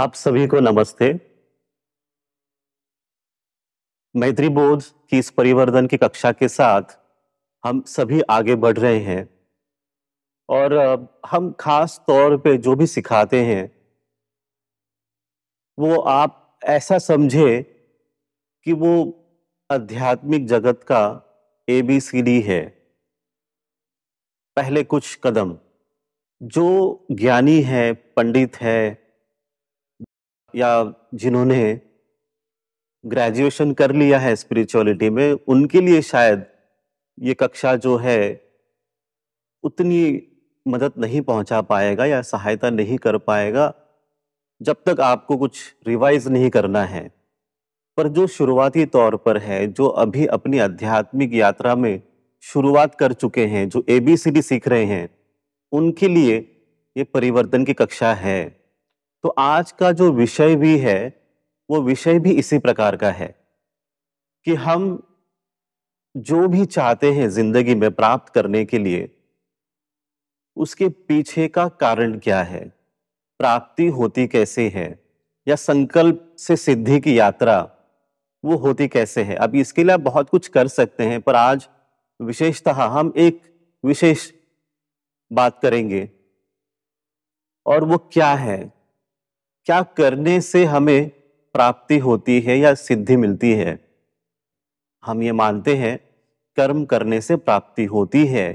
आप सभी को नमस्ते मैत्री बोध की इस परिवर्तन की कक्षा के साथ हम सभी आगे बढ़ रहे हैं और हम खास तौर पे जो भी सिखाते हैं वो आप ऐसा समझे कि वो आध्यात्मिक जगत का ए बी सी डी है पहले कुछ कदम जो ज्ञानी है पंडित है या जिन्होंने ग्रेजुएशन कर लिया है स्पिरिचुअलिटी में उनके लिए शायद ये कक्षा जो है उतनी मदद नहीं पहुंचा पाएगा या सहायता नहीं कर पाएगा जब तक आपको कुछ रिवाइज नहीं करना है पर जो शुरुआती तौर पर है जो अभी अपनी आध्यात्मिक यात्रा में शुरुआत कर चुके हैं जो ए बी सी डी सीख रहे हैं उनके लिए ये परिवर्तन की कक्षा है तो आज का जो विषय भी है वो विषय भी इसी प्रकार का है कि हम जो भी चाहते हैं जिंदगी में प्राप्त करने के लिए उसके पीछे का कारण क्या है प्राप्ति होती कैसे है या संकल्प से सिद्धि की यात्रा वो होती कैसे है अब इसके लिए आप बहुत कुछ कर सकते हैं पर आज विशेषतः हम एक विशेष बात करेंगे और वो क्या है क्या करने से हमें प्राप्ति होती है या सिद्धि मिलती है हम ये मानते हैं कर्म करने से प्राप्ति होती है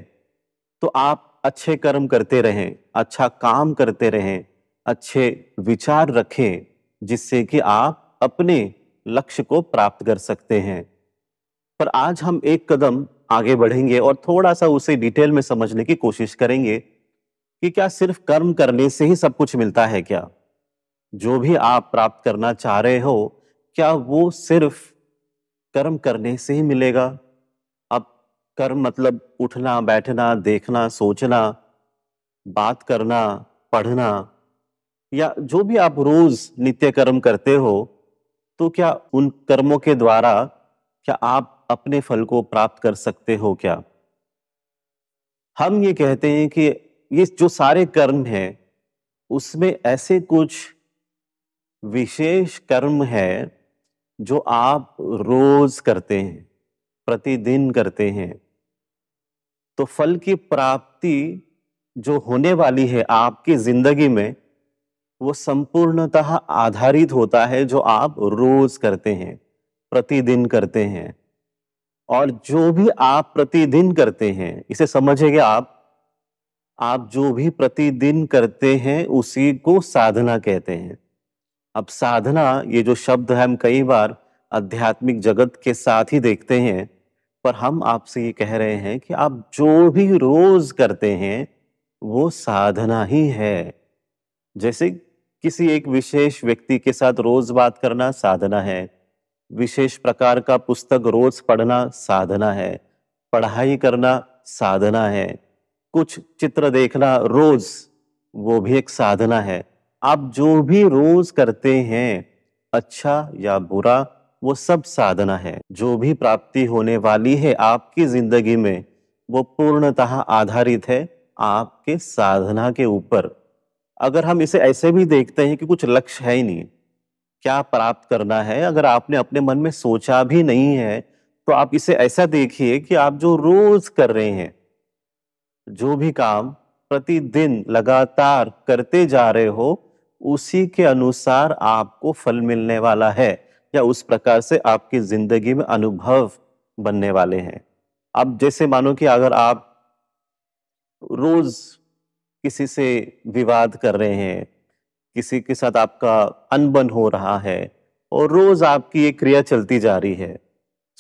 तो आप अच्छे कर्म करते रहें अच्छा काम करते रहें अच्छे विचार रखें जिससे कि आप अपने लक्ष्य को प्राप्त कर सकते हैं पर आज हम एक कदम आगे बढ़ेंगे और थोड़ा सा उसे डिटेल में समझने की कोशिश करेंगे कि क्या सिर्फ कर्म करने से ही सब कुछ मिलता है क्या जो भी आप प्राप्त करना चाह रहे हो क्या वो सिर्फ कर्म करने से ही मिलेगा अब कर्म मतलब उठना बैठना देखना सोचना बात करना पढ़ना या जो भी आप रोज नित्य कर्म करते हो तो क्या उन कर्मों के द्वारा क्या आप अपने फल को प्राप्त कर सकते हो क्या हम ये कहते हैं कि ये जो सारे कर्म हैं उसमें ऐसे कुछ विशेष कर्म है जो आप रोज करते हैं प्रतिदिन करते हैं तो फल की प्राप्ति जो होने वाली है आपकी जिंदगी में वो संपूर्णतः आधारित होता है जो आप रोज करते हैं प्रतिदिन करते हैं और जो भी आप प्रतिदिन करते हैं इसे समझेंगे आप आप जो भी प्रतिदिन करते हैं उसी को साधना कहते हैं अब साधना ये जो शब्द है हम कई बार आध्यात्मिक जगत के साथ ही देखते हैं पर हम आपसे ये कह रहे हैं कि आप जो भी रोज करते हैं वो साधना ही है जैसे किसी एक विशेष व्यक्ति के साथ रोज बात करना साधना है विशेष प्रकार का पुस्तक रोज पढ़ना साधना है पढ़ाई करना साधना है कुछ चित्र देखना रोज वो भी एक साधना है आप जो भी रोज करते हैं अच्छा या बुरा वो सब साधना है जो भी प्राप्ति होने वाली है आपकी जिंदगी में वो पूर्णतः आधारित है आपके साधना के ऊपर अगर हम इसे ऐसे भी देखते हैं कि कुछ लक्ष्य है ही नहीं क्या प्राप्त करना है अगर आपने अपने मन में सोचा भी नहीं है तो आप इसे ऐसा देखिए कि आप जो रोज कर रहे हैं जो भी काम प्रतिदिन लगातार करते जा रहे हो उसी के अनुसार आपको फल मिलने वाला है या उस प्रकार से आपकी ज़िंदगी में अनुभव बनने वाले हैं अब जैसे मानो कि अगर आप रोज़ किसी से विवाद कर रहे हैं किसी के साथ आपका अनबन हो रहा है और रोज़ आपकी ये क्रिया चलती जा रही है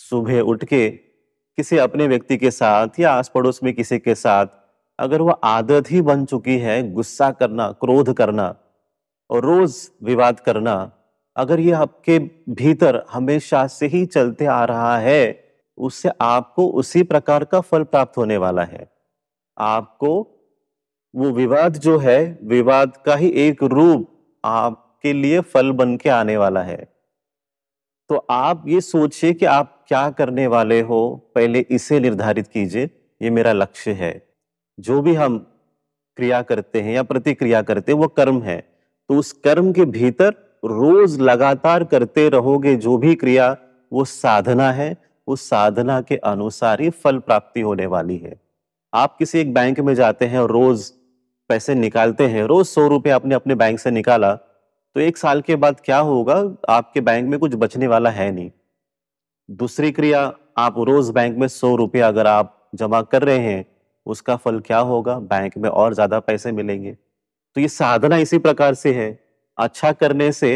सुबह उठ के किसी अपने व्यक्ति के साथ या आस पड़ोस में किसी के साथ अगर वह आदत ही बन चुकी है गुस्सा करना क्रोध करना और रोज विवाद करना अगर ये आपके भीतर हमेशा से ही चलते आ रहा है उससे आपको उसी प्रकार का फल प्राप्त होने वाला है आपको वो विवाद जो है विवाद का ही एक रूप आपके लिए फल बन के आने वाला है तो आप ये सोचिए कि आप क्या करने वाले हो पहले इसे निर्धारित कीजिए ये मेरा लक्ष्य है जो भी हम क्रिया करते हैं या प्रतिक्रिया करते हैं वो कर्म है तो उस कर्म के भीतर रोज लगातार करते रहोगे जो भी क्रिया वो साधना है उस साधना के अनुसार ही फल प्राप्ति होने वाली है आप किसी एक बैंक में जाते हैं और रोज पैसे निकालते हैं रोज सौ रुपये आपने अपने बैंक से निकाला तो एक साल के बाद क्या होगा आपके बैंक में कुछ बचने वाला है नहीं दूसरी क्रिया आप रोज बैंक में सौ रुपये अगर आप जमा कर रहे हैं उसका फल क्या होगा बैंक में और ज़्यादा पैसे मिलेंगे तो ये साधना इसी प्रकार से है अच्छा करने से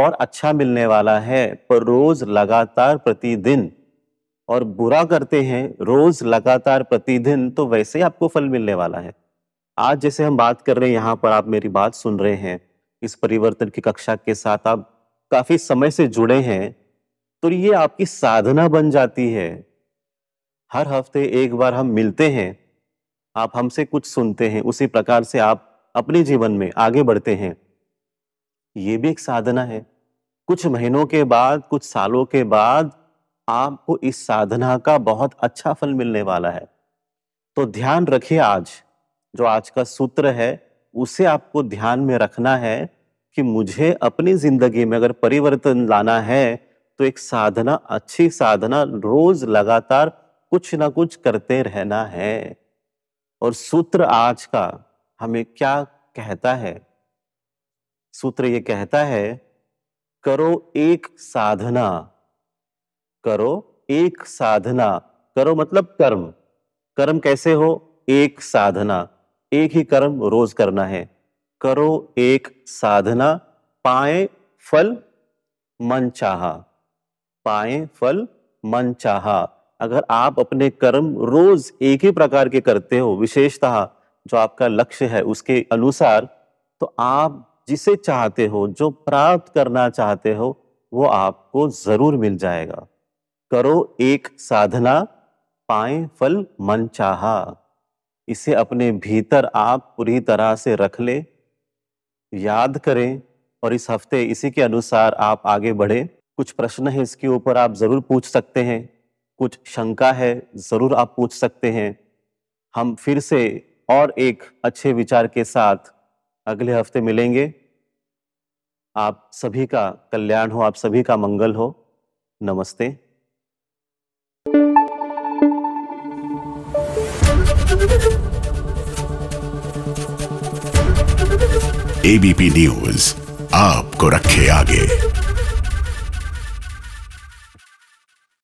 और अच्छा मिलने वाला है पर रोज लगातार प्रतिदिन और बुरा करते हैं रोज लगातार प्रतिदिन तो वैसे ही आपको फल मिलने वाला है आज जैसे हम बात कर रहे हैं यहाँ पर आप मेरी बात सुन रहे हैं इस परिवर्तन की कक्षा के साथ आप काफी समय से जुड़े हैं तो ये आपकी साधना बन जाती है हर हफ्ते एक बार हम मिलते हैं आप हमसे कुछ सुनते हैं उसी प्रकार से आप अपने जीवन में आगे बढ़ते हैं ये भी एक साधना है कुछ महीनों के बाद कुछ सालों के बाद आपको इस साधना का बहुत अच्छा फल मिलने वाला है तो ध्यान रखिए आज जो आज का सूत्र है उसे आपको ध्यान में रखना है कि मुझे अपनी जिंदगी में अगर परिवर्तन लाना है तो एक साधना अच्छी साधना रोज लगातार कुछ ना कुछ करते रहना है और सूत्र आज का हमें क्या कहता है सूत्र ये कहता है करो एक साधना करो एक साधना करो मतलब कर्म कर्म कैसे हो एक साधना एक ही कर्म रोज करना है करो एक साधना पाए फल मन चाहा पाए फल मन चाहा अगर आप अपने कर्म रोज एक ही प्रकार के करते हो विशेषतः जो आपका लक्ष्य है उसके अनुसार तो आप जिसे चाहते हो जो प्राप्त करना चाहते हो वो आपको जरूर मिल जाएगा करो एक साधना पाए फल मन चाहा इसे अपने भीतर आप पूरी तरह से रख ले याद करें और इस हफ्ते इसी के अनुसार आप आगे बढ़े कुछ प्रश्न है इसके ऊपर आप ज़रूर पूछ सकते हैं कुछ शंका है ज़रूर आप पूछ सकते हैं हम फिर से और एक अच्छे विचार के साथ अगले हफ्ते मिलेंगे आप सभी का कल्याण हो आप सभी का मंगल हो नमस्ते एबीपी न्यूज आपको रखे आगे